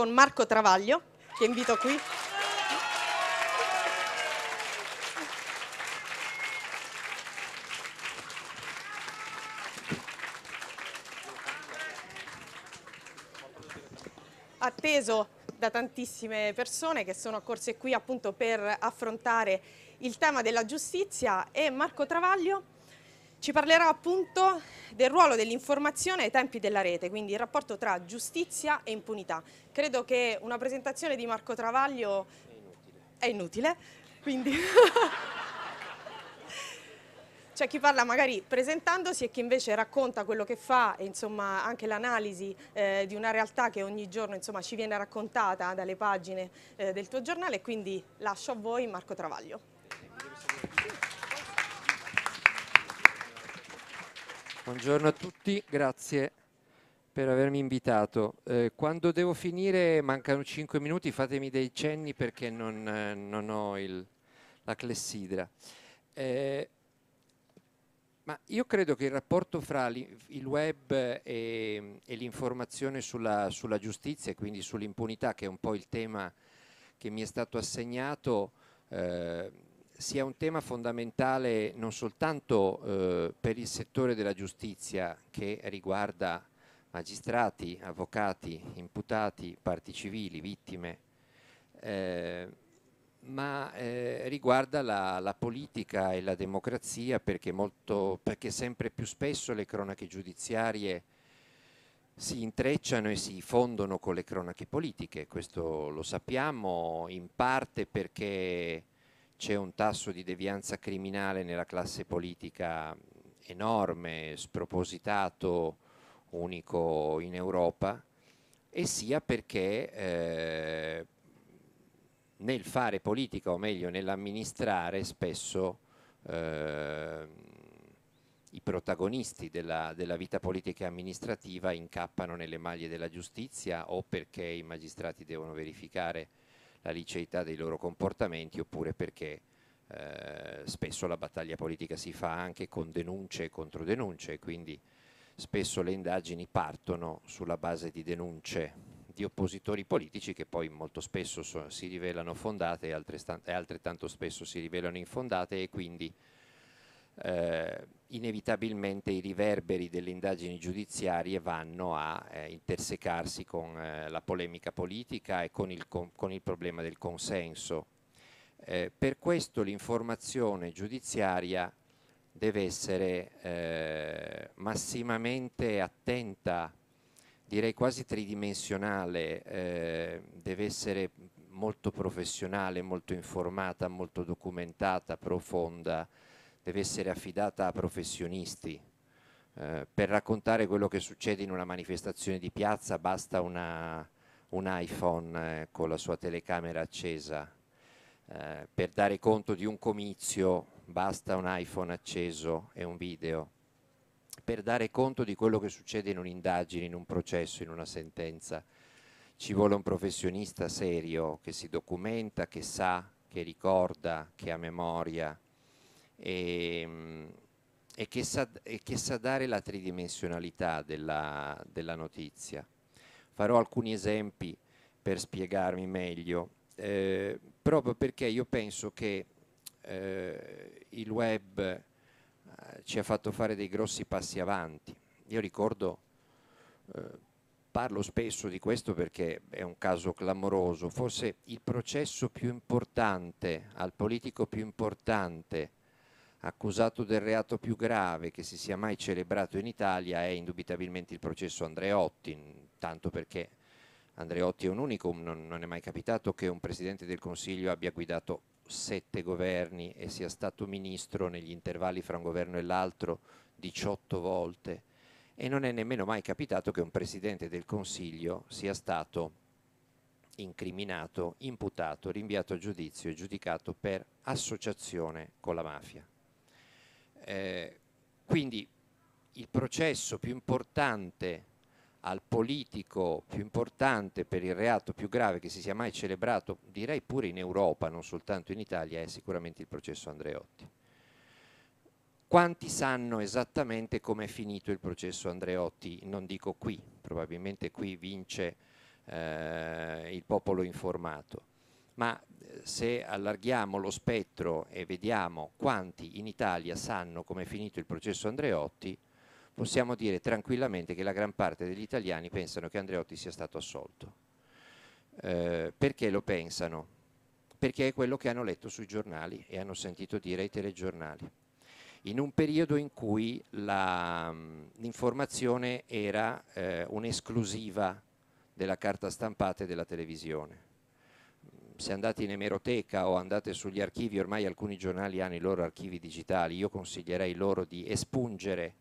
con Marco Travaglio, che invito qui. Atteso da tantissime persone che sono accorse qui appunto per affrontare il tema della giustizia e Marco Travaglio ci parlerà appunto del ruolo dell'informazione ai tempi della rete, quindi il rapporto tra giustizia e impunità. Credo che una presentazione di Marco Travaglio è inutile, è inutile quindi... c'è chi parla magari presentandosi e chi invece racconta quello che fa e insomma anche l'analisi eh, di una realtà che ogni giorno insomma, ci viene raccontata dalle pagine eh, del tuo giornale, quindi lascio a voi Marco Travaglio. Buongiorno a tutti, grazie per avermi invitato. Eh, quando devo finire, mancano 5 minuti, fatemi dei cenni perché non, eh, non ho il, la clessidra. Eh, ma io credo che il rapporto fra il web e, e l'informazione sulla, sulla, giustizia e quindi sull'impunità, che è un po' il tema che mi è stato assegnato, eh, sia un tema fondamentale non soltanto eh, per il settore della giustizia che riguarda magistrati, avvocati, imputati, parti civili, vittime, eh, ma eh, riguarda la, la, politica e la democrazia perché, molto, perché, sempre più spesso le cronache giudiziarie si intrecciano e si fondono con le cronache politiche, questo lo sappiamo in parte perché c'è un tasso di devianza criminale nella classe politica enorme, spropositato, unico in Europa, e sia perché eh, nel fare politica, o meglio nell'amministrare, spesso eh, i protagonisti della, della, vita politica e amministrativa incappano nelle maglie della giustizia o perché i magistrati devono verificare la liceità dei loro comportamenti oppure perché eh, spesso la battaglia politica si fa anche con denunce e controdenunce e quindi spesso le indagini partono sulla base di denunce di oppositori politici che poi molto spesso so, si rivelano fondate e altrettanto spesso si rivelano infondate e quindi eh, inevitabilmente i riverberi delle indagini giudiziarie vanno a eh, intersecarsi con eh, la polemica politica e con il, con, con il problema del consenso. Eh, per questo l'informazione giudiziaria deve essere eh, massimamente attenta, direi quasi tridimensionale, eh, deve essere molto professionale, molto informata, molto documentata, profonda, deve essere affidata a professionisti. Eh, per raccontare quello che succede in una manifestazione di piazza basta una, un iPhone eh, con la sua telecamera accesa. Eh, per dare conto di un comizio basta un iPhone acceso e un video. Per dare conto di quello che succede in un'indagine, in un processo, in una sentenza, ci vuole un professionista serio che si documenta, che sa, che ricorda, che ha memoria, e, ehm, e, che, sa, e che, sa, dare la tridimensionalità della, della, notizia. Farò alcuni esempi per spiegarmi meglio, eh, proprio perché io penso che eh, il web eh, ci ha fatto fare dei grossi passi avanti. Io ricordo eh, parlo spesso di questo perché è un caso clamoroso, forse il processo più importante, al politico più importante accusato del reato più grave che si sia mai celebrato in Italia è indubitabilmente il processo Andreotti, tanto perché Andreotti è un unicum, non, non è mai capitato che un Presidente del Consiglio abbia guidato sette governi e sia stato ministro negli intervalli fra un governo e l'altro 18 volte e non è nemmeno mai capitato che un Presidente del Consiglio sia stato incriminato, imputato, rinviato a giudizio e giudicato per associazione con la mafia. Eh, quindi il processo più importante al politico più importante per il reato più grave che si sia mai celebrato, direi pure in Europa, non soltanto in Italia, è sicuramente il processo Andreotti. Quanti sanno esattamente come è finito il processo Andreotti? Non dico qui, probabilmente qui vince eh, il popolo informato ma eh, se allarghiamo lo spettro e vediamo quanti in Italia sanno come è finito il processo Andreotti, possiamo dire tranquillamente che la gran parte degli italiani pensano che Andreotti sia stato assolto. Eh, perché lo pensano? Perché è quello che hanno letto sui giornali e hanno sentito dire ai telegiornali. In un periodo in cui mm, l'informazione era eh, un'esclusiva della carta stampata e della televisione se andate in emeroteca o andate sugli archivi, ormai alcuni giornali hanno i loro archivi digitali, io consiglierei loro di espungere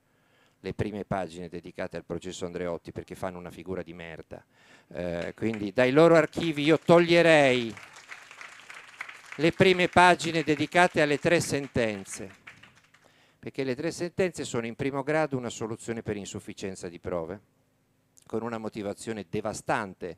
le prime pagine dedicate al processo Andreotti perché fanno una figura di merda. Eh, quindi dai loro archivi io toglierei le prime pagine dedicate alle tre sentenze, perché le tre sentenze sono in primo grado una soluzione per insufficienza di prove, con una motivazione devastante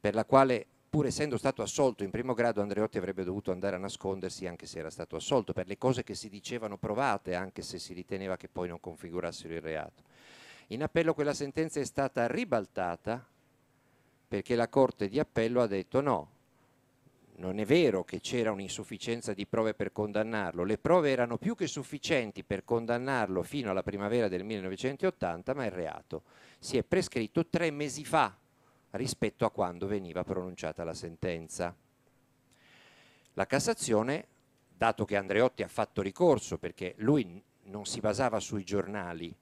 per la quale pur essendo stato assolto in primo grado Andreotti avrebbe dovuto andare a nascondersi anche se era stato assolto per le cose che si dicevano provate anche se si riteneva che poi non configurassero il reato. In appello quella sentenza è stata ribaltata perché la Corte di appello ha detto no, non è vero che c'era un'insufficienza di prove per condannarlo, le prove erano più che sufficienti per condannarlo fino alla primavera del 1980, ma il reato si è prescritto tre mesi fa rispetto a quando veniva pronunciata la sentenza. La Cassazione, dato che Andreotti ha fatto ricorso perché lui non si basava sui giornali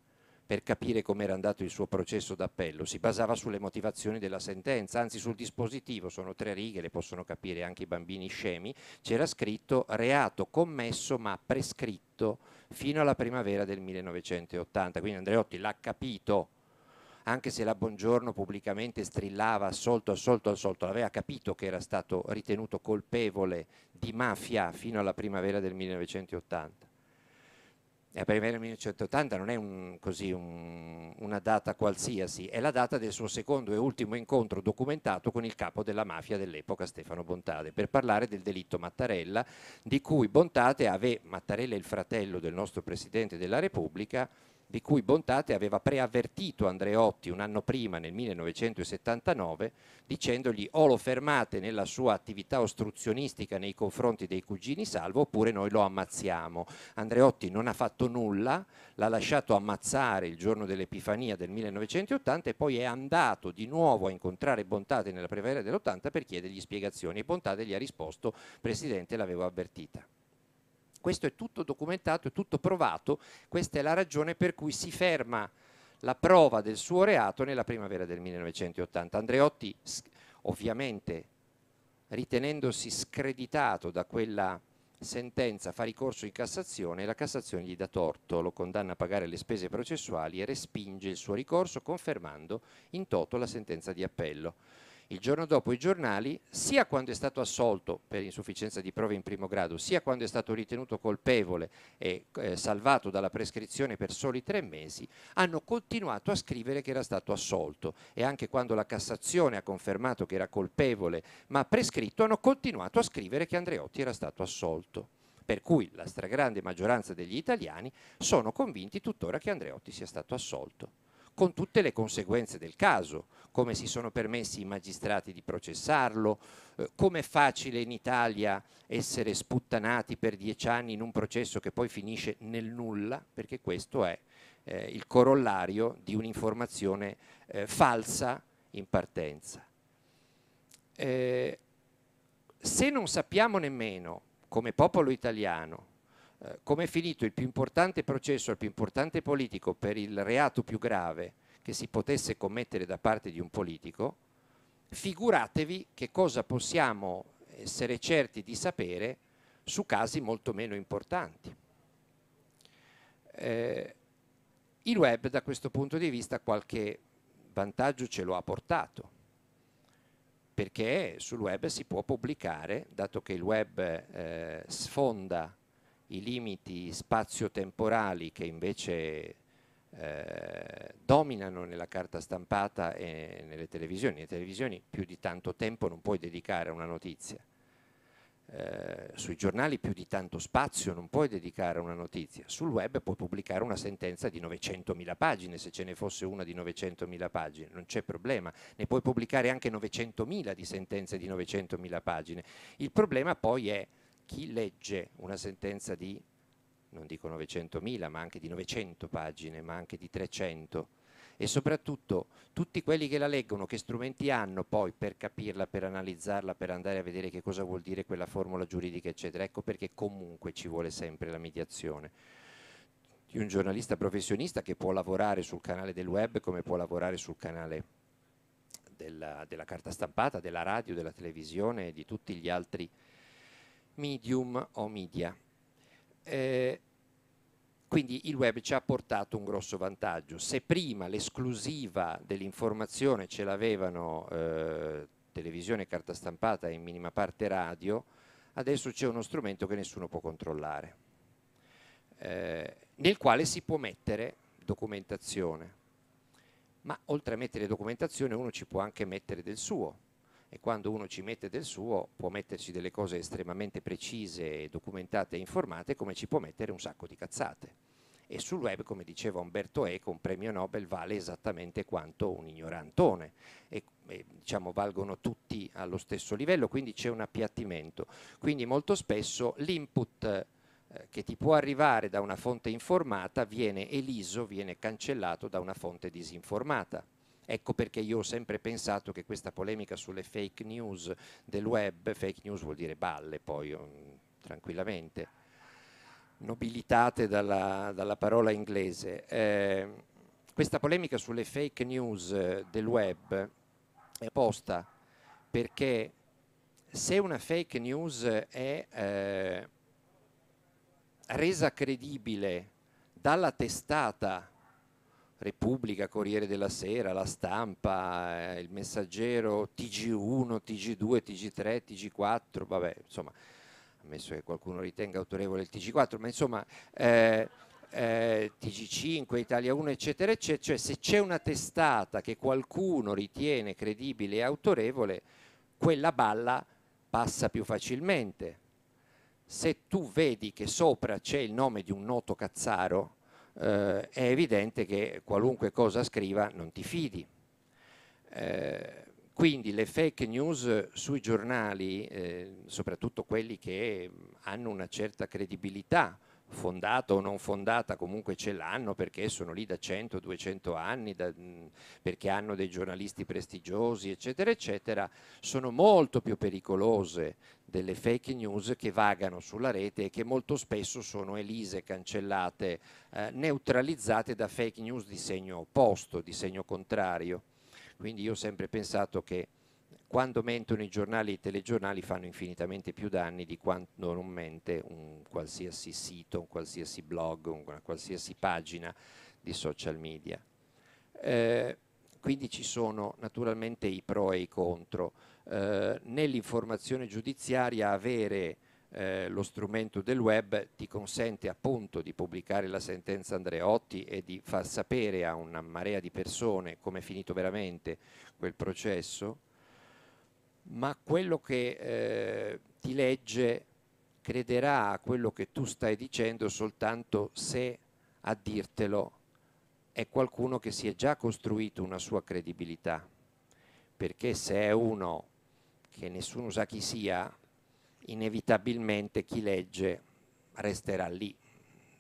per capire come era andato il suo processo d'appello, si basava sulle motivazioni della sentenza, anzi sul dispositivo, sono tre righe, le possono capire anche i bambini scemi, c'era scritto reato commesso ma prescritto fino alla primavera del 1980, quindi Andreotti l'ha capito anche se la Buongiorno pubblicamente strillava assolto, assolto, assolto, aveva capito che era stato ritenuto colpevole di mafia fino alla primavera del 1980. E la primavera del 1980 non è un, così, un, una data qualsiasi, è la data del suo secondo e ultimo incontro documentato con il capo della mafia dell'epoca, Stefano Bontade, per parlare del delitto Mattarella, di cui Bontade aveva, Mattarella è il fratello del nostro Presidente della Repubblica, di cui Bontate aveva preavvertito Andreotti un anno prima, nel 1979, dicendogli o lo fermate nella sua attività ostruzionistica nei confronti dei cugini Salvo oppure noi lo ammazziamo. Andreotti non ha fatto nulla, l'ha lasciato ammazzare il giorno dell'Epifania del 1980 e poi è andato di nuovo a incontrare Bontate nella primavera dell'80 per chiedergli spiegazioni e Bontate gli ha risposto Presidente l'avevo avvertita. Questo è tutto documentato, è tutto provato, questa è la ragione per cui si ferma la prova del suo reato nella primavera del 1980. Andreotti ovviamente ritenendosi screditato da quella sentenza fa ricorso in Cassazione e la Cassazione gli dà torto, lo condanna a pagare le spese processuali e respinge il suo ricorso confermando in toto la sentenza di appello il giorno dopo i giornali, sia quando è stato assolto per insufficienza di prove in primo grado, sia quando è stato ritenuto colpevole e eh, salvato dalla prescrizione per soli tre mesi, hanno continuato a scrivere che era stato assolto e anche quando la Cassazione ha confermato che era colpevole ma prescritto, hanno continuato a scrivere che Andreotti era stato assolto. Per cui la stragrande maggioranza degli italiani sono convinti tuttora che Andreotti sia stato assolto con tutte le conseguenze del caso, come si sono permessi i magistrati di processarlo, eh, come è facile in Italia essere sputtanati per dieci anni in un processo che poi finisce nel nulla, perché questo è eh, il corollario di un'informazione eh, falsa in partenza. Eh, se non sappiamo nemmeno, come popolo italiano, eh, come è finito il più importante processo, il più importante politico per il reato più grave che si potesse commettere da parte di un politico, figuratevi che cosa possiamo essere certi di sapere su casi molto meno importanti. Eh, il web da questo punto di vista qualche vantaggio ce lo ha portato, perché sul web si può pubblicare, dato che il web eh, sfonda i limiti spazio-temporali che invece eh, dominano nella carta stampata e nelle televisioni. Le televisioni più di tanto tempo non puoi dedicare a una notizia. Eh, sui giornali più di tanto spazio non puoi dedicare a una notizia. Sul web puoi pubblicare una sentenza di 900.000 pagine, se ce ne fosse una di 900.000 pagine, non c'è problema. Ne puoi pubblicare anche 900.000 di sentenze di 900.000 pagine. Il problema poi è chi legge una sentenza di, non dico 900.000, ma anche di 900 pagine, ma anche di 300, e soprattutto tutti quelli che la leggono, che strumenti hanno poi per capirla, per analizzarla, per andare a vedere che cosa vuol dire quella formula giuridica, eccetera. Ecco perché comunque ci vuole sempre la mediazione di un giornalista professionista che può lavorare sul canale del web come può lavorare sul canale della, della carta stampata, della radio, della televisione e di tutti gli altri medium o media. Eh, quindi il web ci ha portato un grosso vantaggio. Se prima l'esclusiva dell'informazione ce l'avevano eh, televisione, carta stampata e in minima parte radio, adesso c'è uno strumento che nessuno può controllare, eh, nel quale si può mettere documentazione. Ma oltre a mettere documentazione uno ci può anche mettere del suo, e quando uno ci mette del suo può metterci delle cose estremamente precise, documentate e informate come ci può mettere un sacco di cazzate. E sul web, come diceva Umberto Eco, un premio Nobel vale esattamente quanto un ignorantone e, e diciamo, valgono tutti allo stesso livello, quindi c'è un appiattimento. Quindi molto spesso l'input eh, che ti può arrivare da una fonte informata viene eliso, viene cancellato da una fonte disinformata. Ecco perché io ho sempre pensato che questa polemica sulle fake news del web, fake news vuol dire balle poi, mm, tranquillamente, nobilitate dalla, dalla parola inglese, eh, questa polemica sulle fake news eh, del web è posta perché se una fake news è eh, resa credibile dalla testata Repubblica, Corriere della Sera, La Stampa, eh, Il Messaggero, TG1, TG2, TG3, TG4, vabbè, insomma, ammesso che qualcuno ritenga autorevole il TG4, ma insomma, eh, eh, TG5, Italia 1, eccetera, eccetera, cioè se c'è una testata che qualcuno ritiene credibile e autorevole, quella balla passa più facilmente. Se tu vedi che sopra c'è il nome di un noto cazzaro, eh, è evidente che qualunque cosa scriva non ti fidi. Eh, quindi le fake news sui giornali, eh, soprattutto quelli che hanno una certa credibilità, fondata o non fondata, comunque ce l'hanno perché sono lì da 100-200 anni, da, mm, perché hanno dei giornalisti prestigiosi, eccetera, eccetera, sono molto più pericolose delle fake news che vagano sulla rete e che molto spesso sono elise, cancellate, eh, neutralizzate da fake news di segno opposto, di segno contrario. Quindi io ho sempre pensato che quando mentono i giornali e i telegiornali fanno infinitamente più danni di quando non mente un qualsiasi sito, un qualsiasi blog, una qualsiasi pagina di social media. Eh, quindi ci sono naturalmente i pro e i contro. Eh, nell'informazione giudiziaria avere eh, lo strumento del web ti consente appunto di pubblicare la sentenza Andreotti e di far sapere a una marea di persone come è finito veramente quel processo ma quello che eh, ti legge crederà a quello che tu stai dicendo soltanto se a dirtelo è qualcuno che si è già costruito una sua credibilità, perché se è uno che nessuno sa chi sia, inevitabilmente chi legge resterà lì,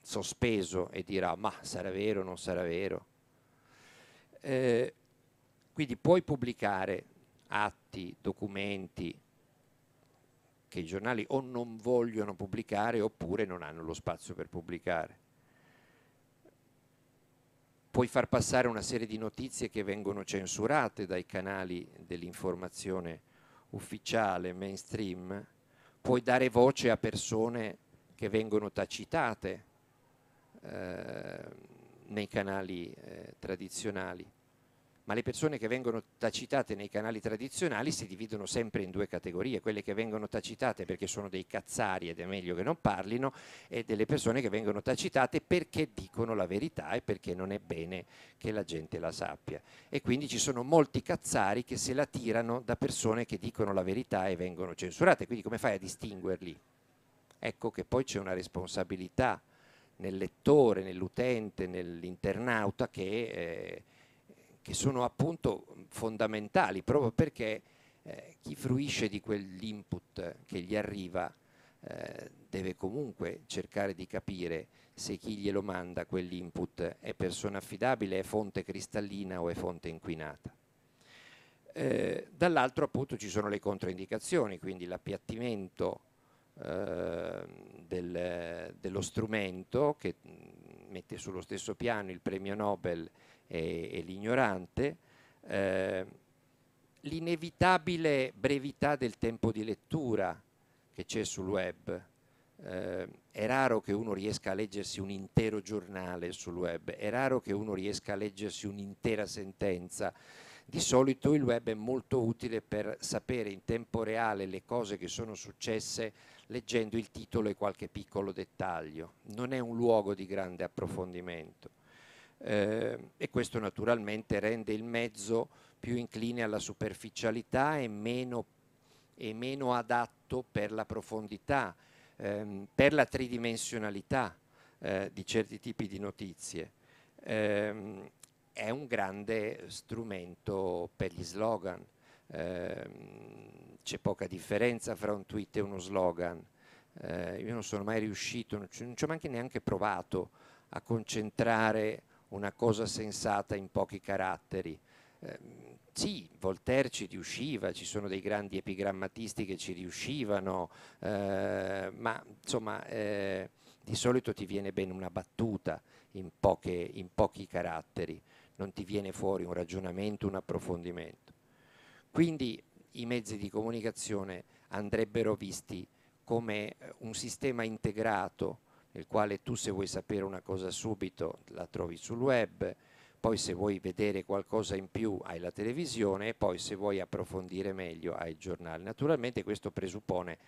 sospeso e dirà ma sarà vero o non sarà vero. Eh, quindi puoi pubblicare atti, documenti che i giornali o non vogliono pubblicare oppure non hanno lo spazio per pubblicare. Puoi far passare una serie di notizie che vengono censurate dai canali dell'informazione ufficiale, mainstream, puoi dare voce a persone che vengono tacitate eh, nei canali eh, tradizionali ma le persone che vengono tacitate nei canali tradizionali si dividono sempre in due categorie, quelle che vengono tacitate perché sono dei cazzari ed è meglio che non parlino e delle persone che vengono tacitate perché dicono la verità e perché non è bene che la gente la sappia. E quindi ci sono molti cazzari che se la tirano da persone che dicono la verità e vengono censurate, quindi come fai a distinguerli? Ecco che poi c'è una responsabilità nel lettore, nell'utente, nell'internauta che... Eh, che sono appunto fondamentali proprio perché eh, chi fruisce di quell'input che gli arriva eh, deve comunque cercare di capire se chi glielo manda quell'input è persona affidabile, è fonte cristallina o è fonte inquinata. Eh, dall'altro appunto ci sono le controindicazioni, quindi l'appiattimento ehm, del, dello strumento che mette sullo stesso piano il premio Nobel e, e l'ignorante, eh, l'inevitabile brevità del tempo di lettura che c'è sul web. Eh, è raro che uno riesca a leggersi un intero giornale sul web, è raro che uno riesca a leggersi un'intera sentenza. Di solito il web è molto utile per sapere in tempo reale le cose che sono successe leggendo il titolo e qualche piccolo dettaglio. Non è un luogo di grande approfondimento eh, e questo naturalmente rende il mezzo più incline alla superficialità e meno, e meno adatto per la profondità, ehm, per la tridimensionalità eh, di certi tipi di notizie. Eh, è un grande strumento per gli slogan Ehm, c'è poca differenza fra un tweet e uno slogan. Eh, io non sono mai riuscito, non ci ho neanche, neanche provato a concentrare una cosa sensata in pochi caratteri. Eh, sì, Voltaire ci riusciva, ci sono dei grandi epigrammatisti che ci riuscivano, eh, ma insomma eh, di solito ti viene bene una battuta in, poche, in pochi caratteri, non ti viene fuori un ragionamento, un approfondimento. Quindi i mezzi di comunicazione andrebbero visti come eh, un sistema integrato nel quale tu se vuoi sapere una cosa subito la trovi sul web, poi se vuoi vedere qualcosa in più hai la televisione e poi se vuoi approfondire meglio hai il giornale. Naturalmente questo presuppone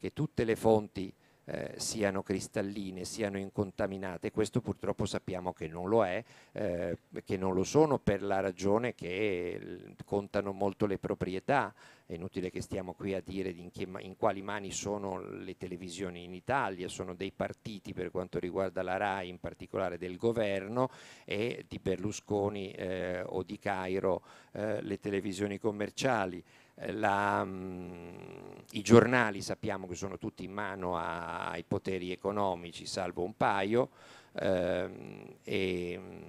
che tutte le fonti eh, siano cristalline, siano incontaminate, questo purtroppo sappiamo che non lo è, eh, che non lo sono per la ragione che contano molto le proprietà, è inutile che stiamo qui a dire in, che, in quali mani sono le televisioni in Italia, sono dei partiti per quanto riguarda la RAI, in particolare del governo e di Berlusconi eh, o di Cairo eh, le televisioni commerciali. Eh, la, mh, mm, I giornali sappiamo che sono tutti in mano a, ai poteri economici, salvo un paio, ehm, e, mm,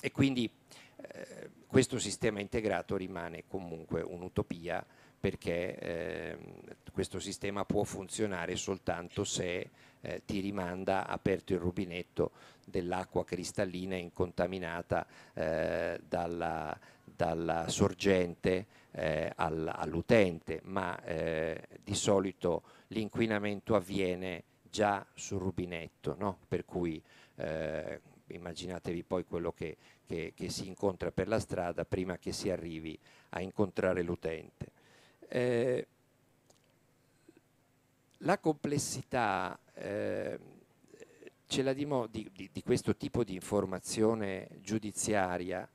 e, quindi eh, questo sistema integrato rimane comunque un'utopia perché eh, questo sistema può funzionare soltanto se eh, ti rimanda aperto il rubinetto dell'acqua cristallina incontaminata eh, dalla, dalla, sorgente eh, all'utente, ma eh, di solito l'inquinamento avviene già sul rubinetto, no? per cui eh, immaginatevi poi quello che, che, che, si incontra per la strada prima che si arrivi a incontrare l'utente. Eh, la complessità eh, di, di, di questo tipo di informazione giudiziaria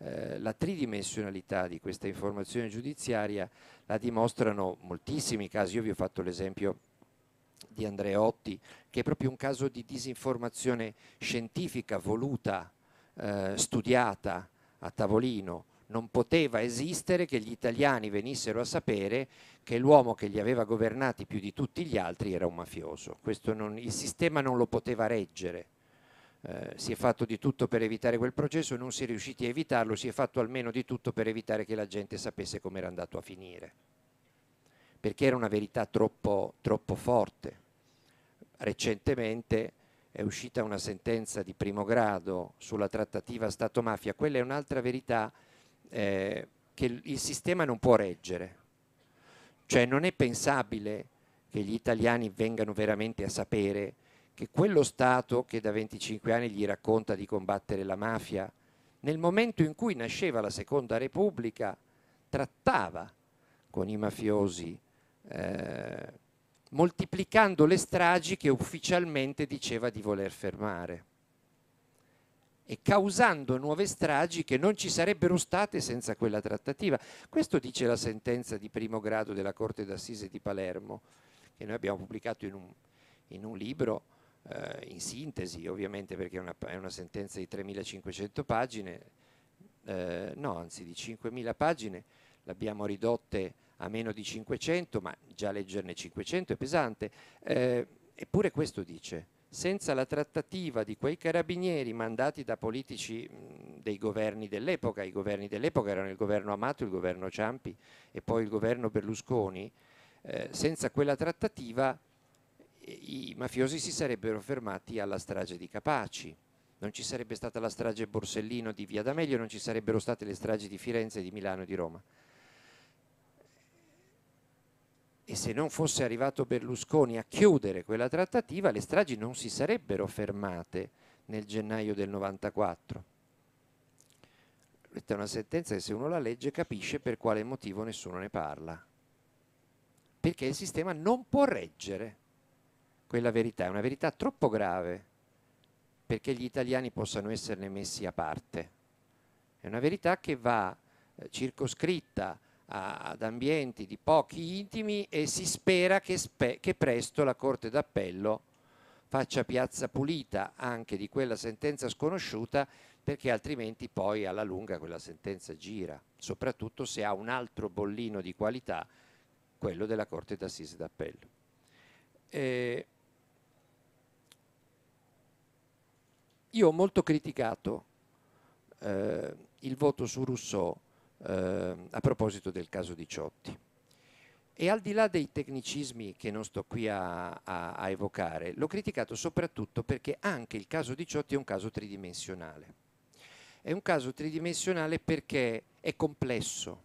eh, la tridimensionalità di questa informazione giudiziaria la dimostrano moltissimi casi. Io vi ho fatto l'esempio di Andreotti, che è proprio un caso di disinformazione scientifica voluta, eh, studiata a tavolino. Non poteva esistere che gli italiani venissero a sapere che l'uomo che li aveva governati più di tutti gli altri era un mafioso. Non, il sistema non lo poteva reggere eh, si è fatto di tutto per evitare quel processo, non si è riusciti a evitarlo, si è fatto almeno di tutto per evitare che la gente sapesse come era andato a finire, perché era una verità troppo, troppo forte. Recentemente è uscita una sentenza di primo grado sulla trattativa Stato-mafia, quella è un'altra verità eh, che il sistema non può reggere, cioè non è pensabile che gli italiani vengano veramente a sapere che quello Stato che da 25 anni gli racconta di combattere la mafia, nel momento in cui nasceva la Seconda Repubblica, trattava con i mafiosi, eh, moltiplicando le stragi che ufficialmente diceva di voler fermare e causando nuove stragi che non ci sarebbero state senza quella trattativa. Questo dice la sentenza di primo grado della Corte d'Assise di Palermo, che noi abbiamo pubblicato in un, in un libro eh, in sintesi ovviamente perché è una, è una sentenza di 3.500 pagine, eh, no anzi di 5.000 pagine, l'abbiamo ridotte a meno di 500, ma già leggerne 500 è pesante, eh, eppure questo dice, senza la trattativa di quei carabinieri mandati da politici mh, dei governi dell'epoca, i governi dell'epoca erano il governo Amato, il governo Ciampi e poi il governo Berlusconi, eh, senza quella trattativa i mafiosi si sarebbero fermati alla strage di Capaci, non ci sarebbe stata la strage Borsellino di Via D'Amelio, non ci sarebbero state le stragi di Firenze, di Milano e di Roma. E se non fosse arrivato Berlusconi a chiudere quella trattativa, le stragi non si sarebbero fermate nel gennaio del 94. Questa è una sentenza che se uno la legge capisce per quale motivo nessuno ne parla. Perché il sistema non può reggere quella verità, è una verità troppo grave perché gli italiani possano esserne messi a parte. È una verità che va eh, circoscritta a, ad ambienti di pochi intimi e si spera che, spe, che presto la Corte d'Appello faccia piazza pulita anche di quella sentenza sconosciuta perché altrimenti poi alla lunga quella sentenza gira, soprattutto se ha un altro bollino di qualità, quello della Corte d'Assise d'Appello. Eh, Io ho molto criticato eh, il voto su Rousseau eh, a proposito del caso di Ciotti. E al di là dei tecnicismi che non sto qui a, a, a evocare, l'ho criticato soprattutto perché anche il caso di Ciotti è un caso tridimensionale. È un caso tridimensionale perché è complesso.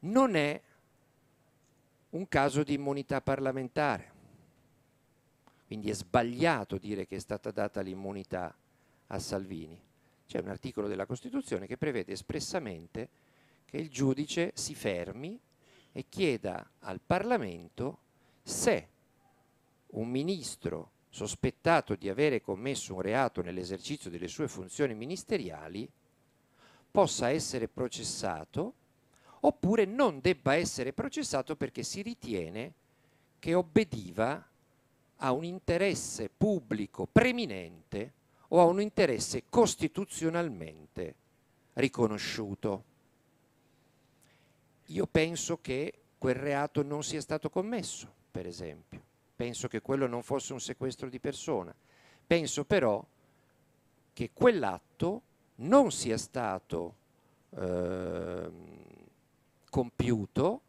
Non è un caso di immunità parlamentare quindi è sbagliato dire che è stata data l'immunità a Salvini. C'è un articolo della Costituzione che prevede espressamente che il giudice si fermi e chieda al Parlamento se un ministro sospettato di avere commesso un reato nell'esercizio delle sue funzioni ministeriali possa essere processato oppure non debba essere processato perché si ritiene che obbediva a a un interesse pubblico preminente o a un interesse costituzionalmente riconosciuto. Io penso che quel reato non sia stato commesso, per esempio. Penso che quello non fosse un sequestro di persona. Penso però che quell'atto non sia stato eh, compiuto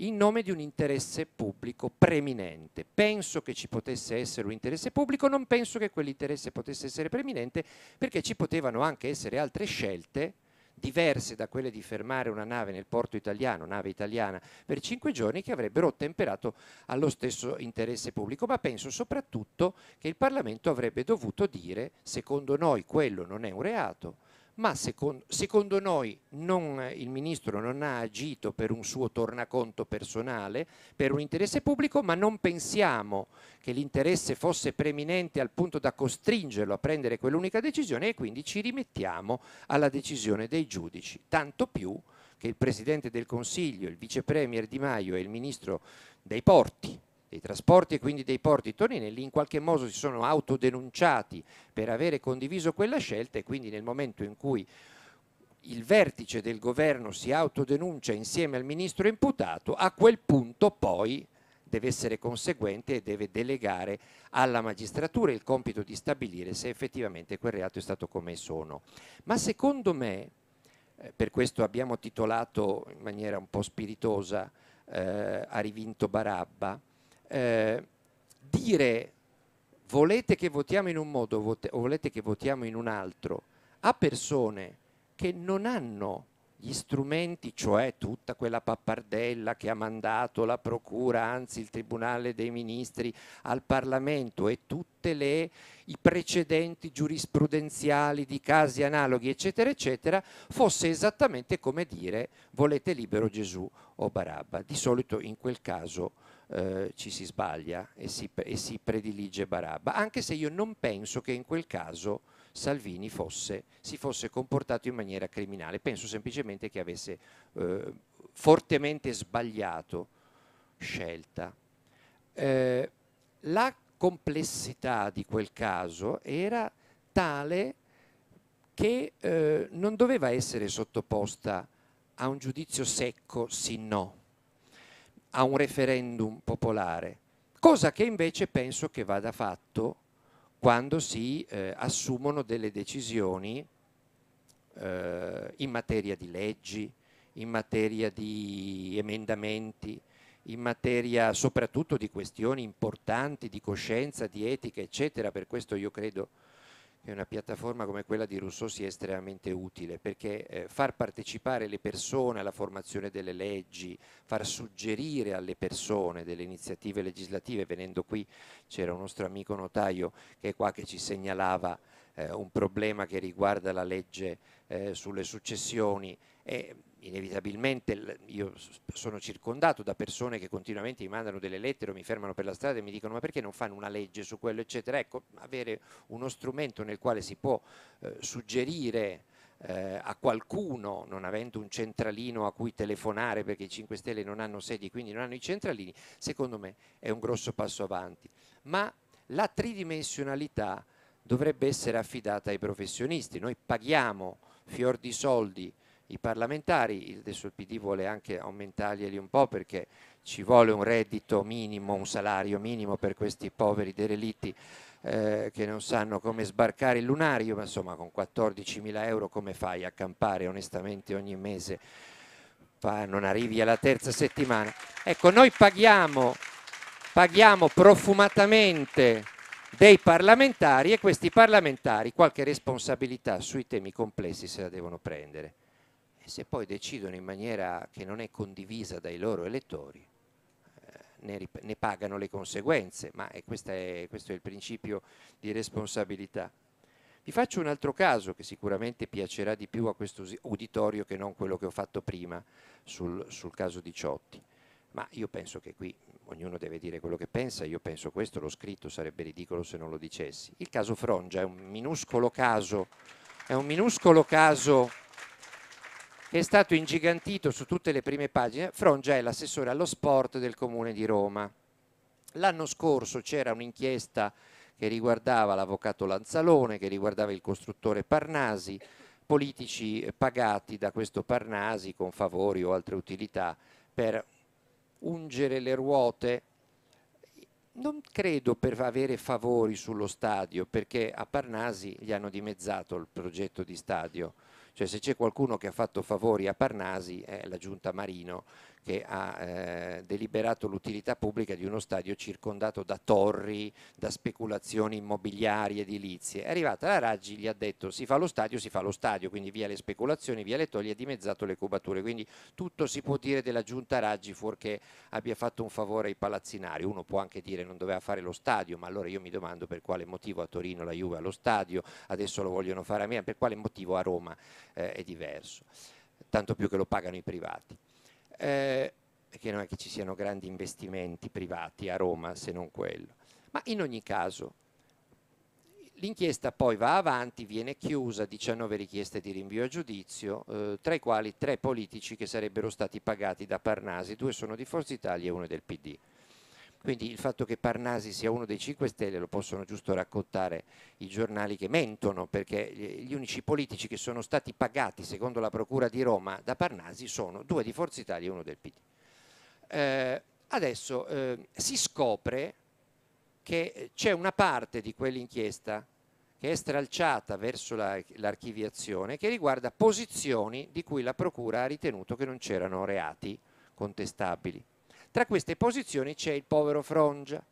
in nome di un interesse pubblico preminente. Penso che ci potesse essere un interesse pubblico, non penso che quell'interesse potesse essere preminente perché ci potevano anche essere altre scelte diverse da quelle di fermare una nave nel porto italiano, nave italiana, per cinque giorni che avrebbero ottemperato allo stesso interesse pubblico, ma penso soprattutto che il Parlamento avrebbe dovuto dire, secondo noi quello non è un reato, ma secondo, secondo noi non, il ministro non ha agito per un suo tornaconto personale, per un interesse pubblico, ma non pensiamo che l'interesse fosse preminente al punto da costringerlo a prendere quell'unica decisione e quindi ci rimettiamo alla decisione dei giudici, tanto più che il Presidente del Consiglio, il Vice Premier Di Maio e il Ministro dei Porti dei trasporti e quindi dei porti Toninelli in qualche modo si sono autodenunciati per avere condiviso quella scelta e quindi nel momento in cui il vertice del governo si autodenuncia insieme al ministro imputato, a quel punto poi deve essere conseguente e deve delegare alla magistratura il compito di stabilire se effettivamente quel reato è stato commesso o no. Ma secondo me, eh, per questo abbiamo titolato in maniera un po' spiritosa eh, Ha rivinto Barabba, eh, dire volete che votiamo in un modo vote, o volete che votiamo in un altro a persone che non hanno gli strumenti, cioè tutta quella pappardella che ha mandato la Procura, anzi il Tribunale dei Ministri al Parlamento e tutti i precedenti giurisprudenziali di casi analoghi, eccetera, eccetera, fosse esattamente come dire volete libero Gesù o Barabba. Di solito in quel caso eh, ci si sbaglia e si, e si predilige Barabba, anche se io non penso che in quel caso Salvini fosse, si fosse comportato in maniera criminale, penso semplicemente che avesse eh, fortemente sbagliato scelta. Eh, la complessità di quel caso era tale che eh, non doveva essere sottoposta a un giudizio secco sì no, a un referendum popolare, cosa che invece penso che vada fatto quando si eh, assumono delle decisioni eh, in materia di leggi, in materia di emendamenti, in materia soprattutto di questioni importanti di coscienza, di etica, eccetera. Per questo io credo una piattaforma come quella di Rousseau sia estremamente utile perché eh, far partecipare le persone alla formazione delle leggi, far suggerire alle persone delle iniziative legislative, venendo qui c'era un nostro amico notaio che è qua che ci segnalava eh, un problema che riguarda la legge eh, sulle successioni e inevitabilmente io sono circondato da persone che continuamente mi mandano delle lettere o mi fermano per la strada e mi dicono ma perché non fanno una legge su quello eccetera ecco avere uno strumento nel quale si può eh, suggerire eh, a qualcuno non avendo un centralino a cui telefonare perché i 5 Stelle non hanno sedi quindi non hanno i centralini secondo me è un grosso passo avanti ma la tridimensionalità dovrebbe essere affidata ai professionisti noi paghiamo fior di soldi i parlamentari, adesso il PD vuole anche aumentarglieli un po' perché ci vuole un reddito minimo, un salario minimo per questi poveri derelitti eh, che non sanno come sbarcare il lunario, ma insomma con 14 mila euro come fai a campare onestamente ogni mese? Fa, non arrivi alla terza settimana. Ecco, noi paghiamo, paghiamo profumatamente dei parlamentari e questi parlamentari qualche responsabilità sui temi complessi se la devono prendere se poi decidono in maniera che non è condivisa dai loro elettori, eh, ne, ne, pagano le conseguenze, ma è, è, questo è il principio di responsabilità. Vi faccio un altro caso che sicuramente piacerà di più a questo uditorio che non quello che ho fatto prima sul, sul caso di Ciotti, ma io penso che qui ognuno deve dire quello che pensa, io penso questo, l'ho scritto, sarebbe ridicolo se non lo dicessi. Il caso Frongia è un minuscolo caso, è un minuscolo caso è stato ingigantito su tutte le prime pagine. Frongia è l'assessore allo sport del comune di Roma. L'anno scorso c'era un'inchiesta che riguardava l'avvocato Lanzalone, che riguardava il costruttore Parnasi, politici pagati da questo Parnasi con favori o altre utilità per ungere le ruote non credo per avere favori sullo stadio, perché a Parnasi gli hanno dimezzato il progetto di stadio. Cioè se c'è qualcuno che ha fatto favori a Parnasi è la giunta Marino che ha eh, deliberato l'utilità pubblica di uno stadio circondato da torri, da speculazioni immobiliari, edilizie. È arrivata la Raggi, gli ha detto si fa lo stadio, si fa lo stadio, quindi via le speculazioni, via le toglie, ha dimezzato le cubature, quindi tutto si può dire della giunta Raggi fuorché abbia fatto un favore ai palazzinari, uno può anche dire non doveva fare lo stadio, ma allora io mi domando per quale motivo a Torino la Juve ha lo stadio, adesso lo vogliono fare a Milano, per quale motivo a Roma eh, è diverso, tanto più che lo pagano i privati eh, perché non è che ci siano grandi investimenti privati a Roma se non quello. Ma in ogni caso l'inchiesta poi va avanti, viene chiusa, 19 richieste di rinvio a giudizio, eh, tra i quali tre politici che sarebbero stati pagati da Parnasi, due sono di Forza Italia e uno del PD. Quindi il fatto che Parnasi sia uno dei 5 Stelle lo possono giusto raccontare i giornali che mentono, perché gli unici politici che sono stati pagati, secondo la Procura di Roma, da Parnasi sono due di Forza Italia e uno del PD. Eh, adesso eh, si scopre che c'è una parte di quell'inchiesta che è stralciata verso l'archiviazione che riguarda posizioni di cui la Procura ha ritenuto che non c'erano reati contestabili. Tra queste posizioni c'è il povero Frongia.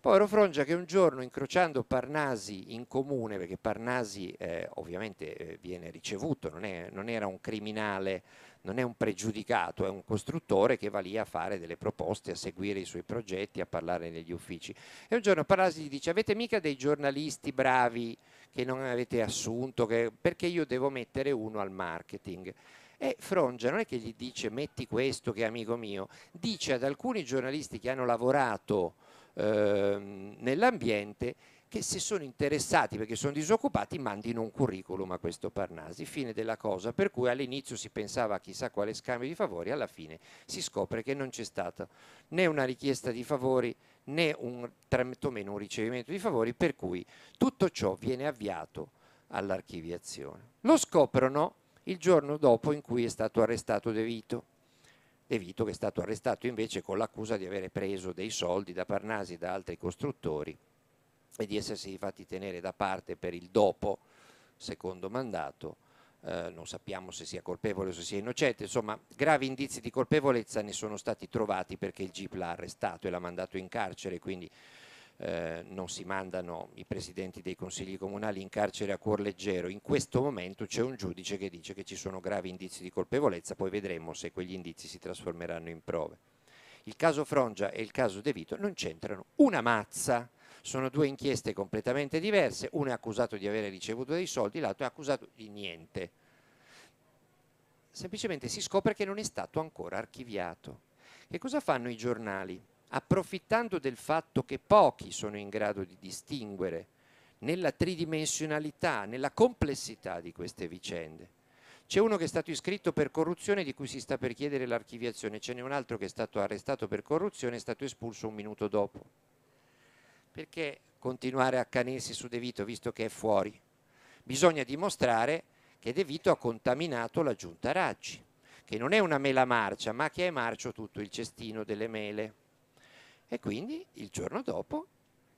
Povero Frongia che un giorno incrociando Parnasi in comune, perché Parnasi eh, ovviamente eh, viene ricevuto, non, è, non, era un criminale, non è un pregiudicato, è un costruttore che va lì a fare delle proposte, a seguire i suoi progetti, a parlare negli uffici. E un giorno Parnasi gli dice avete mica dei giornalisti bravi che non avete assunto, che, perché io devo mettere uno al marketing. E Frongia non è che gli dice metti questo che è amico mio, dice ad alcuni giornalisti che hanno lavorato eh, nell'ambiente che se sono interessati perché sono disoccupati mandino un curriculum a questo Parnasi, fine della cosa, per cui all'inizio si pensava a chissà quale scambio di favori, alla fine si scopre che non c'è stata né una richiesta di favori né un, tantomeno un ricevimento di favori, per cui tutto ciò viene avviato all'archiviazione. Lo scoprono il giorno dopo in cui è stato arrestato De Vito. De Vito che è stato arrestato invece con l'accusa di avere preso dei soldi da Parnasi e da altri costruttori e di essersi fatti tenere da parte per il dopo secondo mandato. Eh, non sappiamo se sia colpevole o se sia innocente, insomma gravi indizi di colpevolezza ne sono stati trovati perché il GIP l'ha arrestato e l'ha mandato in carcere, quindi eh, non si mandano i presidenti dei consigli comunali in carcere a cuor leggero. In questo momento c'è un giudice che dice che ci sono gravi indizi di colpevolezza, poi vedremo se quegli indizi si trasformeranno in prove. Il caso Frongia e il caso De Vito non c'entrano una mazza. Sono due inchieste completamente diverse, uno è accusato di avere ricevuto dei soldi, l'altro è accusato di niente. Semplicemente si scopre che non è stato ancora archiviato. Che cosa fanno i giornali? approfittando del fatto che pochi sono in grado di distinguere nella tridimensionalità, nella complessità di queste vicende. C'è uno che è stato iscritto per corruzione di cui si sta per chiedere l'archiviazione, ce n'è un altro che è stato arrestato per corruzione e è stato espulso un minuto dopo. Perché continuare a canirsi su De Vito visto che è fuori? Bisogna dimostrare che De Vito ha contaminato la giunta Raggi, che non è una mela marcia, ma che è marcio tutto il cestino delle mele. E quindi il giorno dopo,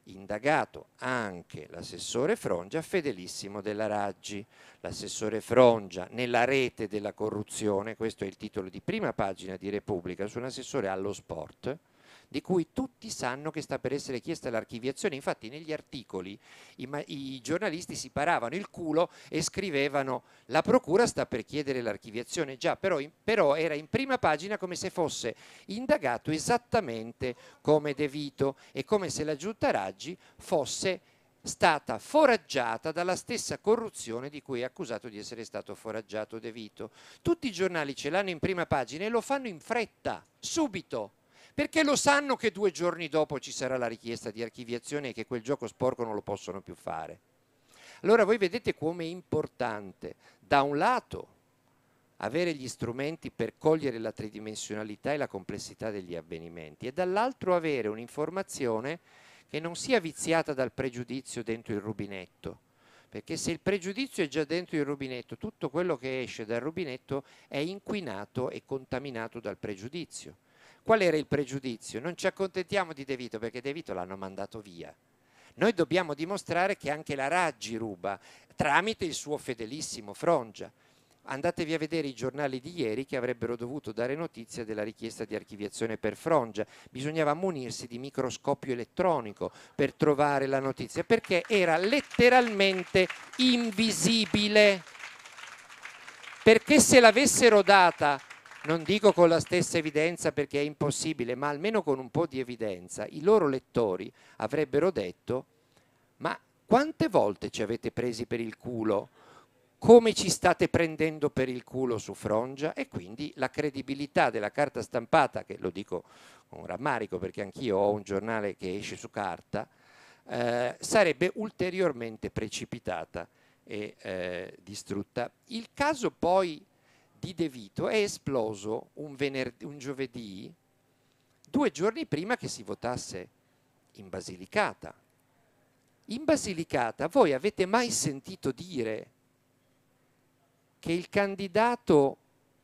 indagato anche l'assessore Frongia, fedelissimo della Raggi, l'assessore Frongia nella rete della corruzione, questo è il titolo di prima pagina di Repubblica, su un assessore allo sport, di cui tutti sanno che sta per essere chiesta l'archiviazione. Infatti negli articoli i, i giornalisti si paravano il culo e scrivevano la procura sta per chiedere l'archiviazione. Già, però, in, però era in prima pagina come se fosse indagato esattamente come De Vito e come se la giunta Raggi fosse stata foraggiata dalla stessa corruzione di cui è accusato di essere stato foraggiato De Vito. Tutti i giornali ce l'hanno in prima pagina e lo fanno in fretta, subito perché lo sanno che due giorni dopo ci sarà la richiesta di archiviazione e che quel gioco sporco non lo possono più fare. Allora voi vedete come è importante, da un lato, avere gli strumenti per cogliere la tridimensionalità e la complessità degli avvenimenti e dall'altro avere un'informazione che non sia viziata dal pregiudizio dentro il rubinetto, perché se il pregiudizio è già dentro il rubinetto, tutto quello che esce dal rubinetto è inquinato e contaminato dal pregiudizio. Qual era il pregiudizio? Non ci accontentiamo di De Vito perché De Vito l'hanno mandato via. Noi dobbiamo dimostrare che anche la Raggi ruba tramite il suo fedelissimo Frongia. Andatevi a vedere i giornali di ieri che avrebbero dovuto dare notizia della richiesta di archiviazione per Frongia. Bisognava munirsi di microscopio elettronico per trovare la notizia perché era letteralmente invisibile. Perché se l'avessero data non dico con la stessa evidenza perché è impossibile, ma almeno con un po' di evidenza, i loro lettori avrebbero detto ma quante volte ci avete presi per il culo? Come ci state prendendo per il culo su Frongia? E quindi la credibilità della carta stampata, che lo dico con rammarico perché anch'io ho un giornale che esce su carta, eh, sarebbe ulteriormente precipitata e eh, distrutta. Il caso poi di De Vito è esploso un, venerdì, un giovedì, due giorni prima che si votasse in Basilicata. In Basilicata voi avete mai sentito dire che il candidato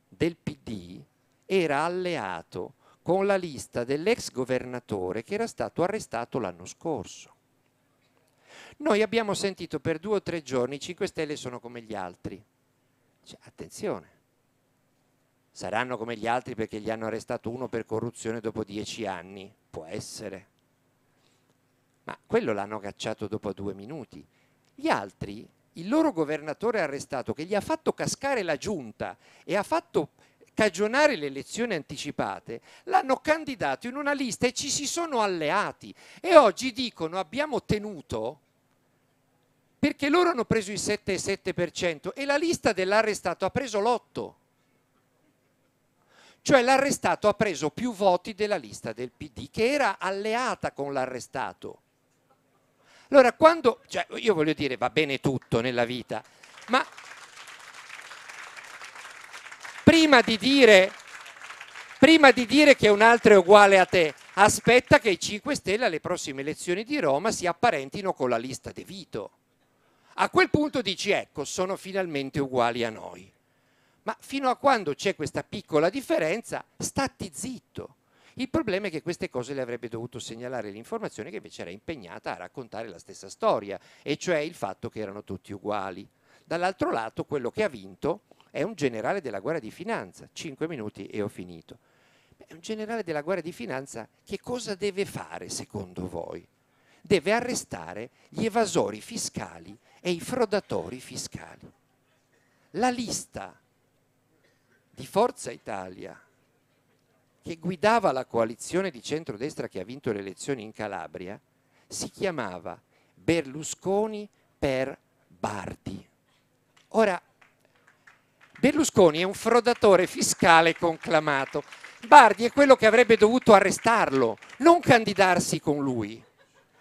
del PD era alleato con la lista dell'ex governatore che era stato arrestato l'anno scorso. Noi abbiamo sentito per due o tre giorni i 5 Stelle sono come gli altri. Cioè, attenzione, Saranno come gli altri perché gli hanno arrestato uno per corruzione dopo dieci anni? Può essere. Ma quello l'hanno cacciato dopo due minuti. Gli altri, il loro governatore arrestato che gli ha fatto cascare la giunta e ha fatto cagionare le elezioni anticipate, l'hanno candidato in una lista e ci si sono alleati e oggi dicono abbiamo tenuto perché loro hanno preso il 7,7% e la lista dell'arrestato ha preso l'8%. Cioè l'arrestato ha preso più voti della lista del PD, che era alleata con l'arrestato. Allora, quando, cioè, io voglio dire, va bene tutto nella vita, ma prima di dire, prima di dire che un altro è uguale a te, aspetta che i 5 Stelle alle prossime elezioni di Roma si apparentino con la lista De Vito. A quel punto dici, ecco, sono finalmente uguali a noi. Ma fino a quando c'è questa piccola differenza, stati zitto. Il problema è che queste cose le avrebbe dovuto segnalare l'informazione che invece era impegnata a raccontare la stessa storia, e cioè il fatto che erano tutti uguali. Dall'altro lato, quello che ha vinto è un generale della guerra di finanza. Cinque minuti e ho finito. È un generale della guerra di finanza che cosa deve fare secondo voi? Deve arrestare gli evasori fiscali e i frodatori fiscali. La lista di Forza Italia, che guidava la coalizione di centrodestra che ha vinto le elezioni in Calabria, si chiamava Berlusconi per Bardi. Ora, Berlusconi è un frodatore fiscale conclamato. Bardi è quello che avrebbe dovuto arrestarlo, non candidarsi con lui.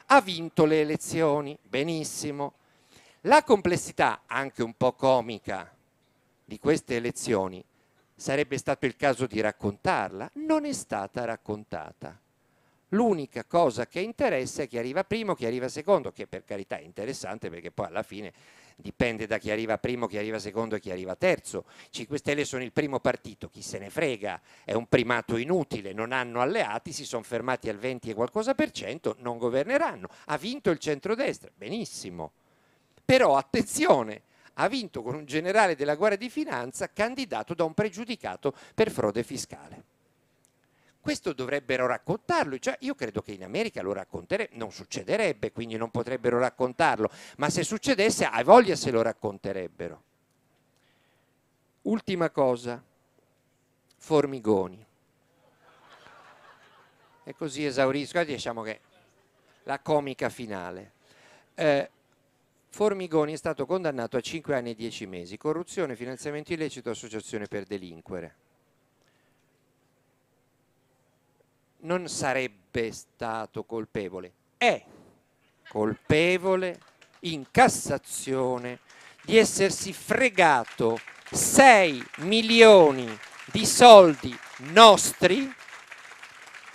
Ha vinto le elezioni, benissimo. La complessità, anche un po' comica, di queste elezioni sarebbe stato il caso di raccontarla, non è stata raccontata. L'unica cosa che interessa è chi arriva primo, chi arriva secondo, che per carità è interessante perché poi alla fine dipende da chi arriva primo, chi arriva secondo e chi arriva terzo. 5 Stelle sono il primo partito, chi se ne frega, è un primato inutile, non hanno alleati, si sono fermati al 20 e qualcosa per cento, non governeranno. Ha vinto il centrodestra, benissimo. Però attenzione, ha vinto con un generale della Guardia di Finanza candidato da un pregiudicato per frode fiscale. Questo dovrebbero raccontarlo, cioè, io credo che in America lo racconterebbe, non succederebbe, quindi non potrebbero raccontarlo, ma se succedesse hai voglia se lo racconterebbero. Ultima cosa, formigoni. E così esaurisco, diciamo che la comica finale. Eh, Formigoni è stato condannato a 5 anni e 10 mesi, corruzione, finanziamento illecito, associazione per delinquere. Non sarebbe stato colpevole, è colpevole in Cassazione di essersi fregato 6 milioni di soldi nostri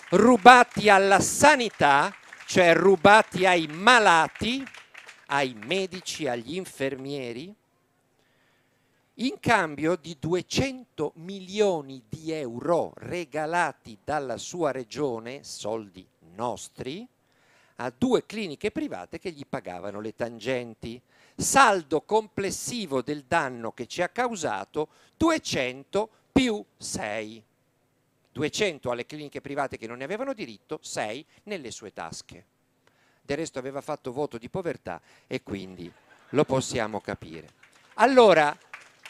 rubati alla sanità, cioè rubati ai malati, ai medici, agli infermieri, in cambio di 200 milioni di euro regalati dalla sua regione, soldi nostri, a due cliniche private che gli pagavano le tangenti. Saldo complessivo del danno che ci ha causato 200 più 6. 200 alle cliniche private che non ne avevano diritto, 6 nelle sue tasche del resto aveva fatto voto di povertà e quindi lo possiamo capire. Allora,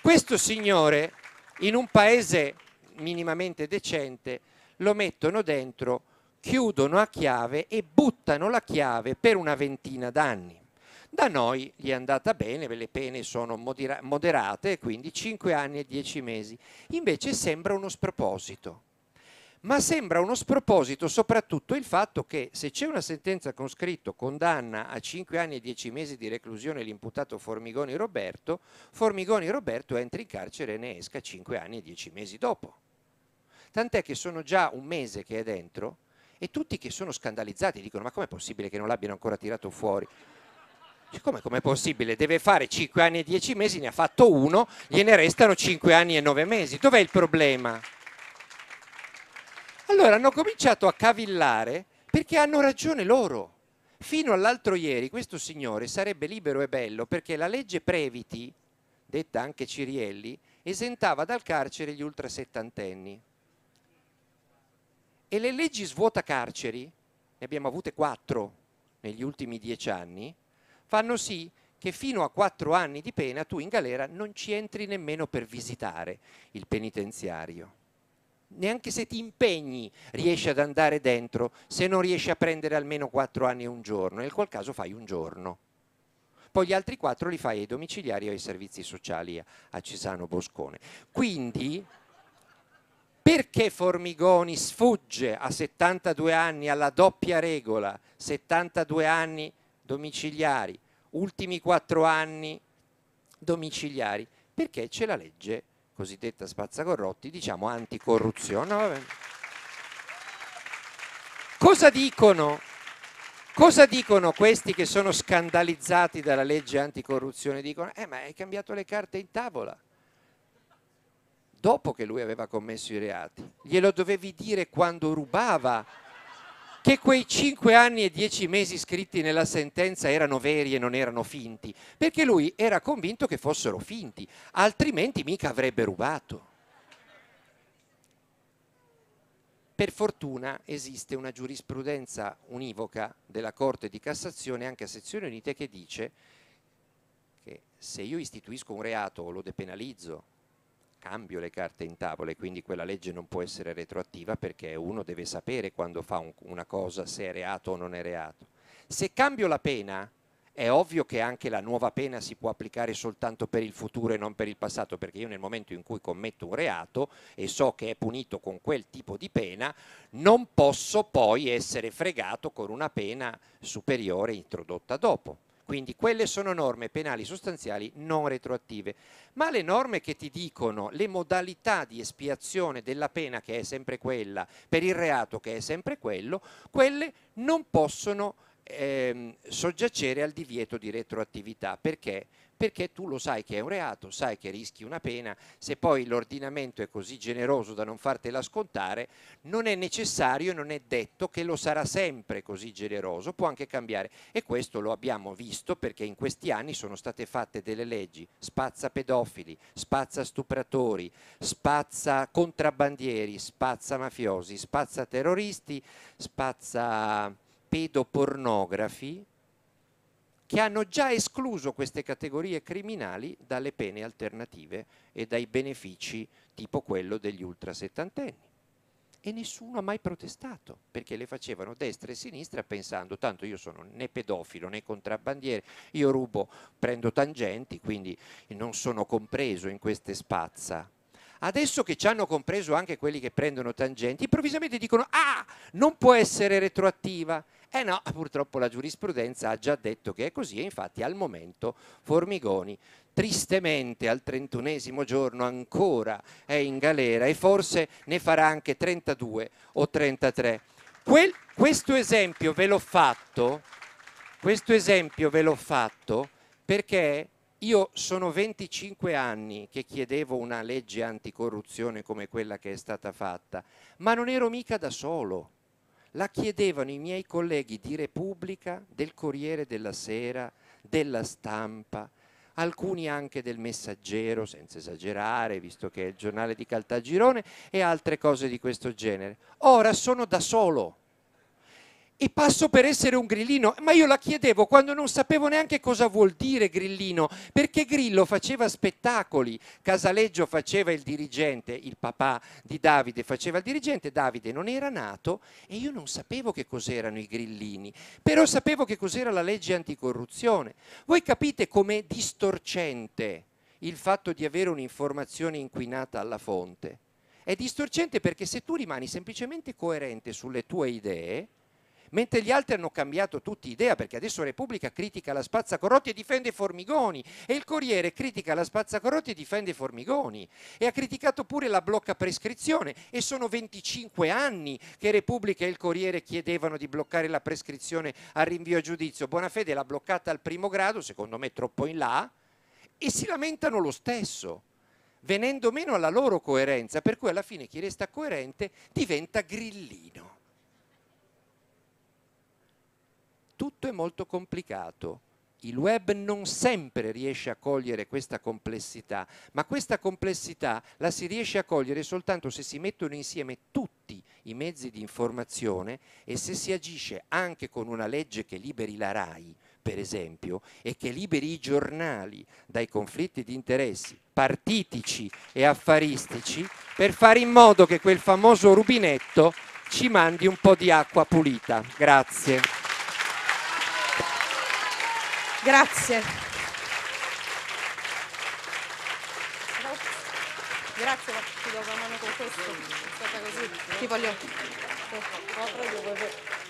questo signore in un paese minimamente decente lo mettono dentro, chiudono a chiave e buttano la chiave per una ventina d'anni. Da noi gli è andata bene, le pene sono moderate, quindi 5 anni e 10 mesi. Invece sembra uno sproposito ma sembra uno sproposito soprattutto il fatto che se c'è una sentenza con scritto condanna a 5 anni e 10 mesi di reclusione l'imputato Formigoni Roberto, Formigoni Roberto entra in carcere e ne esca 5 anni e 10 mesi dopo. Tant'è che sono già un mese che è dentro e tutti che sono scandalizzati dicono ma com'è possibile che non l'abbiano ancora tirato fuori? Come è possibile? Deve fare 5 anni e 10 mesi, ne ha fatto uno, gliene restano 5 anni e 9 mesi. Dov'è il problema? Allora hanno cominciato a cavillare perché hanno ragione loro. Fino all'altro ieri questo signore sarebbe libero e bello perché la legge Previti, detta anche Cirielli, esentava dal carcere gli ultrasettantenni. E le leggi svuota carceri, ne abbiamo avute quattro negli ultimi dieci anni, fanno sì che fino a quattro anni di pena tu in galera non ci entri nemmeno per visitare il penitenziario neanche se ti impegni riesci ad andare dentro se non riesci a prendere almeno quattro anni e un giorno, nel qual caso fai un giorno. Poi gli altri quattro li fai ai domiciliari o ai servizi sociali a Cesano Boscone. Quindi perché Formigoni sfugge a 72 anni alla doppia regola, 72 anni domiciliari, ultimi quattro anni domiciliari? Perché c'è la legge cosiddetta spazzacorrotti, diciamo anticorruzione. No, cosa dicono? Cosa dicono questi che sono scandalizzati dalla legge anticorruzione? Dicono, eh ma hai cambiato le carte in tavola dopo che lui aveva commesso i reati. Glielo dovevi dire quando rubava che quei cinque anni e dieci mesi scritti nella sentenza erano veri e non erano finti, perché lui era convinto che fossero finti, altrimenti mica avrebbe rubato. Per fortuna esiste una giurisprudenza univoca della Corte di Cassazione, anche a sezioni unite, che dice che se io istituisco un reato o lo depenalizzo cambio le carte in tavola e quindi quella legge non può essere retroattiva perché uno deve sapere quando fa un, una cosa se è reato o non è reato. Se cambio la pena, è ovvio che anche la nuova pena si può applicare soltanto per il futuro e non per il passato, perché io nel momento in cui commetto un reato e so che è punito con quel tipo di pena, non posso poi essere fregato con una pena superiore introdotta dopo. Quindi quelle sono norme penali sostanziali non retroattive. Ma le norme che ti dicono le modalità di espiazione della pena che è sempre quella, per il reato che è sempre quello, quelle non possono ehm, soggiacere al divieto di retroattività. Perché? perché tu lo sai che è un reato, sai che rischi una pena, se poi l'ordinamento è così generoso da non fartela scontare, non è necessario, non è detto che lo sarà sempre così generoso, può anche cambiare e questo lo abbiamo visto perché in questi anni sono state fatte delle leggi, spazza pedofili, spazza stupratori, spazza contrabbandieri, spazza mafiosi, spazza terroristi, spazza pedopornografi che hanno già escluso queste categorie criminali dalle pene alternative e dai benefici tipo quello degli ultrasettantenni. E nessuno ha mai protestato, perché le facevano destra e sinistra pensando tanto io sono né pedofilo né contrabbandiere, io rubo, prendo tangenti, quindi non sono compreso in queste spazza adesso che ci hanno compreso anche quelli che prendono tangenti, improvvisamente dicono ah, non può essere retroattiva, eh no, purtroppo la giurisprudenza ha già detto che è così e infatti al momento Formigoni tristemente al trentunesimo giorno ancora è in galera e forse ne farà anche 32 o 33. Quel, questo esempio ve l'ho fatto, questo esempio ve l'ho fatto perché io sono 25 anni che chiedevo una legge anticorruzione come quella che è stata fatta, ma non ero mica da solo la chiedevano i miei colleghi di Repubblica, del Corriere della Sera, della Stampa, alcuni anche del Messaggero, senza esagerare, visto che è il giornale di Caltagirone, e altre cose di questo genere. Ora sono da solo e passo per essere un grillino, ma io la chiedevo quando non sapevo neanche cosa vuol dire grillino, perché Grillo faceva spettacoli, Casaleggio faceva il dirigente, il papà di Davide faceva il dirigente, Davide non era nato e io non sapevo che cos'erano i grillini, però sapevo che cos'era la legge anticorruzione. Voi capite com'è distorcente il fatto di avere un'informazione inquinata alla fonte? È distorcente perché se tu rimani semplicemente coerente sulle tue idee, mentre gli altri hanno cambiato tutti idea perché adesso Repubblica critica la spazza spazzacorrotti e difende Formigoni e il Corriere critica la spazza spazzacorrotti e difende Formigoni e ha criticato pure la blocca prescrizione e sono 25 anni che Repubblica e il Corriere chiedevano di bloccare la prescrizione al rinvio a giudizio. Bonafede l'ha bloccata al primo grado, secondo me troppo in là, e si lamentano lo stesso venendo meno alla loro coerenza, per cui alla fine chi resta coerente diventa grillino. tutto è molto complicato. Il web non sempre riesce a cogliere questa complessità, ma questa complessità la si riesce a cogliere soltanto se si mettono insieme tutti i mezzi di informazione e se si agisce anche con una legge che liberi la RAI, per esempio, e che liberi i giornali dai conflitti di interessi partitici e affaristici per fare in modo che quel famoso rubinetto ci mandi un po' di acqua pulita. Grazie. Grazie. Grazie, ma ti do la mano con questo. Aspetta così. Ti voglio.